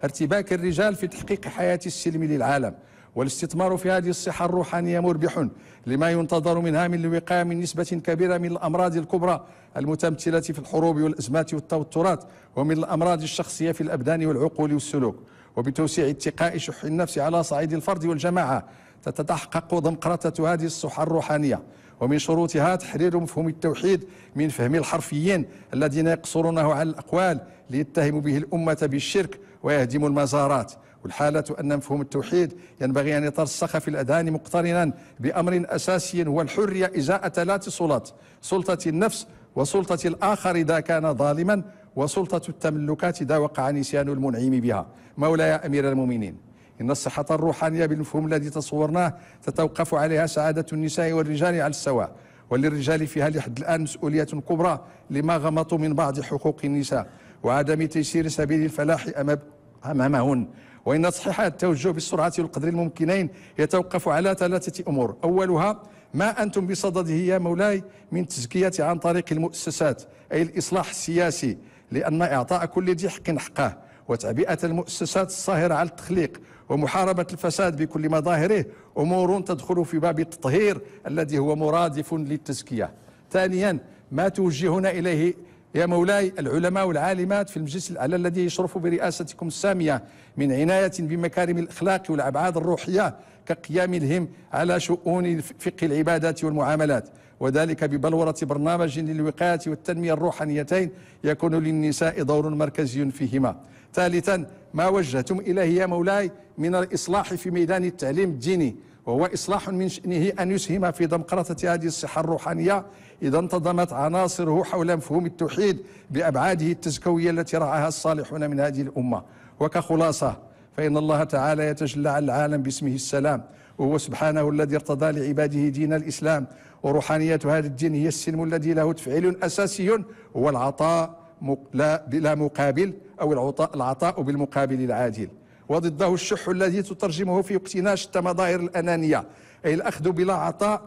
ارتباك الرجال في تحقيق حياة السلم للعالم والاستثمار في هذه الصحة الروحانية مربح لما ينتظر منها من الوقاية من نسبة كبيرة من الأمراض الكبرى المتمثلة في الحروب والأزمات والتوترات ومن الأمراض الشخصية في الأبدان والعقول والسلوك وبتوسيع اتقاء شح النفس على صعيد الفرد والجماعة تتحقق ضمقرطة هذه الصحة الروحانية ومن شروطها تحرير مفهوم التوحيد من فهم الحرفيين الذين يقصرونه على الأقوال ليتهموا به الأمة بالشرك ويهدموا المزارات والحالة أن مفهوم التوحيد ينبغي أن يترسخ في الأذهان مقترنا بأمر أساسي هو الحرية إزاء ثلاث سلطات سلطة النفس وسلطة الآخر إذا كان ظالما وسلطة التملكات إذا وقع نسيان المنعم بها مولاي أمير المؤمنين إن الصحة الروحانية بالمفهوم الذي تصورناه تتوقف عليها سعادة النساء والرجال على السواء وللرجال فيها لحد الآن مسؤولية كبرى لما غمطوا من بعض حقوق النساء وعدم تيسير سبيل الفلاح أمامهن وإن تصحيح التوجه بالسرعة والقدر الممكنين يتوقف على ثلاثة أمور أولها ما أنتم بصدده يا مولاي من تزكية عن طريق المؤسسات أي الإصلاح السياسي لأن إعطاء كل ذي حق حقه وتعبئة المؤسسات الصاهرة على التخليق ومحاربة الفساد بكل مظاهره أمور تدخل في باب التطهير الذي هو مرادف للتزكية ثانيا ما توجهنا إليه يا مولاي العلماء والعالمات في المجلس الأعلى الذي يشرف برئاستكم السامية من عناية بمكارم الأخلاق والأبعاد الروحية كقيامهم على شؤون فقه العبادات والمعاملات وذلك ببلورة برنامج للوقاية والتنمية الروحانيتين يكون للنساء دور مركزي فيهما ثالثا ما وجهتم إليه يا مولاي من الإصلاح في ميدان التعليم الديني وهو إصلاح من شأنه أن يسهم في دمقرطة هذه الصحة الروحانية إذا انتظمت عناصره حول مفهوم التوحيد بأبعاده التزكوية التي رعاها الصالحون من هذه الأمة وكخلاصة فإن الله تعالى يتجلى على العالم باسمه السلام وهو سبحانه الذي ارتضى لعباده دين الإسلام وروحانية هذا الدين هي السلم الذي له تفعيل أساسي هو العطاء لا بلا مقابل أو العطاء بالمقابل العادل وضده الشح الذي تترجمه في وقتنا شتى مظاهر الأنانية أي الأخذ بلا عطاء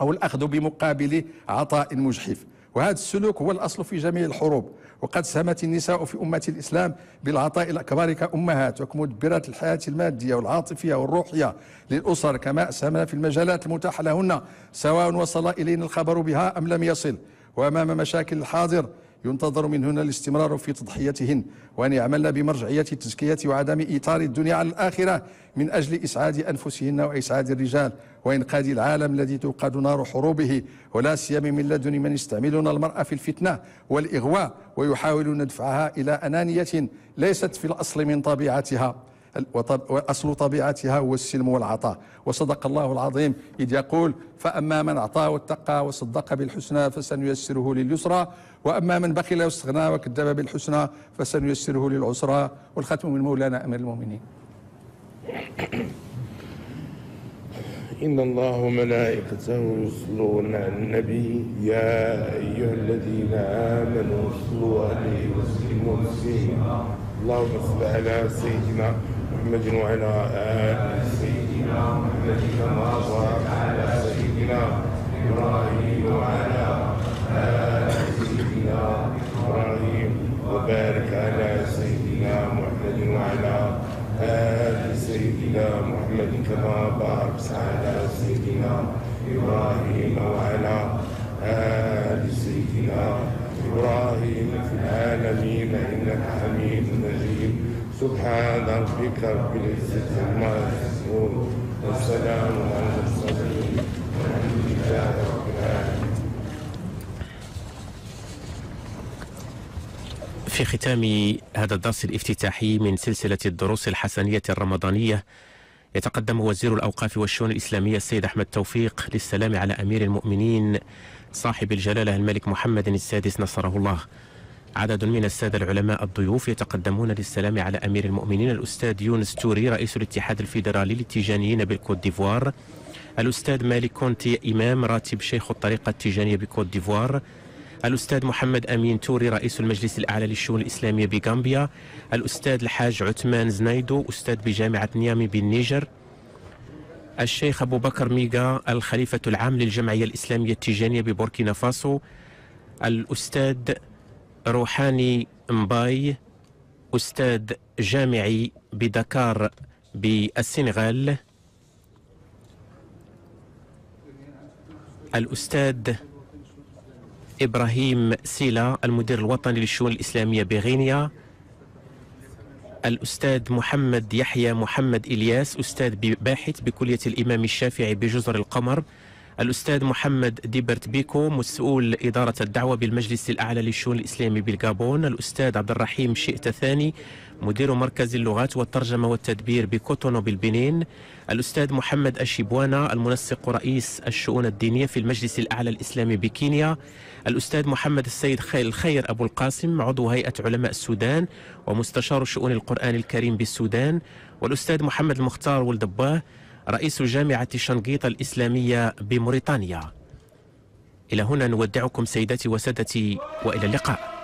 أو الأخذ بمقابل عطاء مجحف وهذا السلوك هو الأصل في جميع الحروب وقد سمت النساء في أمة الإسلام بالعطاء الأكبر كأمهات وكمدبرات الحياة المادية والعاطفية والروحية للأسر كما أسهمنا في المجالات المتاحة لهن سواء وصل إلينا الخبر بها أم لم يصل وأمام مشاكل الحاضر ينتظر منهن الاستمرار في تضحيتهن وأن يعملن بمرجعية التزكية وعدم إيثار الدنيا على الآخرة من أجل إسعاد أنفسهن وإسعاد الرجال وإنقاذ العالم الذي توقد نار حروبه ولا سيما من لدن من يستعملون المرأة في الفتنة والإغواء ويحاولون دفعها إلى أنانية ليست في الأصل من طبيعتها وأصل طبيعتها هو السلم والعطاء وصدق الله العظيم إذ يقول فأما من أعطى واتقى وصدق بالحسنى فسنيسره لليسرى وأما من بخل واستغنى وكذب بالحسنى فسنيسره للعسرى والختم من مولانا أمير المؤمنين (clears throat) إن الله وملائكته يصلون على النبي يا أيها الذين آمنوا صلوا عليه وسلموا تسليما اللهم صل على سيدنا محمد وعلى آل سيدنا محمد كما باركت على سيدنا إبراهيم وعلى آل سيدنا إبراهيم وبارك على سيدنا محمد وعلى آل سيدنا محمد كما باركت على سيدنا إبراهيم وعلى آل سيدنا إبراهيم في العالمين إنك حميد مجيد سبحان ربك رب العزة عما يصفون والسلام على المرسلين والحمد لله رب العالمين في ختام هذا الدرس الافتتاحي من سلسلة الدروس الحسنية الرمضانية يتقدم وزير الأوقاف والشؤون الإسلامية السيد أحمد توفيق للسلام على أمير المؤمنين صاحب الجلالة الملك محمد السادس نصره الله عدد من السادة العلماء الضيوف يتقدمون للسلام على أمير المؤمنين الأستاذ يونس توري رئيس الاتحاد الفيدرالي للتيجانيين بالكوت ديفوار الأستاذ مالك كونتي إمام راتب شيخ الطريقة التيجانية بكوت ديفوار الأستاذ محمد أمين توري رئيس المجلس الأعلى للشؤون الإسلامية بغامبيا الأستاذ الحاج عثمان زنايدو أستاذ بجامعة نيامي بالنيجر الشيخ أبو بكر ميغا الخليفة العام للجمعية الإسلامية التيجانية ببوركينا فاسو الأستاذ روحاني مباي أستاذ جامعي بدكار بالسنغال الأستاذ إبراهيم سيلا المدير الوطني للشؤون الإسلامية بغينيا الأستاذ محمد يحيى محمد إلياس أستاذ باحث بكلية الإمام الشافعي بجزر القمر الأستاذ محمد ديبرت بيكو مسؤول إدارة الدعوة بالمجلس الأعلى للشؤون الإسلامي بالغابون الأستاذ عبد الرحيم شئت ثاني مدير مركز اللغات والترجمة والتدبير بكوتونو بالبنين الأستاذ محمد أشيبوانا المنسق رئيس الشؤون الدينية في المجلس الأعلى الإسلامي بكينيا الأستاذ محمد السيد الخير أبو القاسم عضو هيئة علماء السودان ومستشار شؤون القرآن الكريم بالسودان والأستاذ محمد المختار ولدباه رئيس جامعة شنقيط الإسلامية بموريتانيا إلى هنا نودعكم سيداتي وسادتي وإلى اللقاء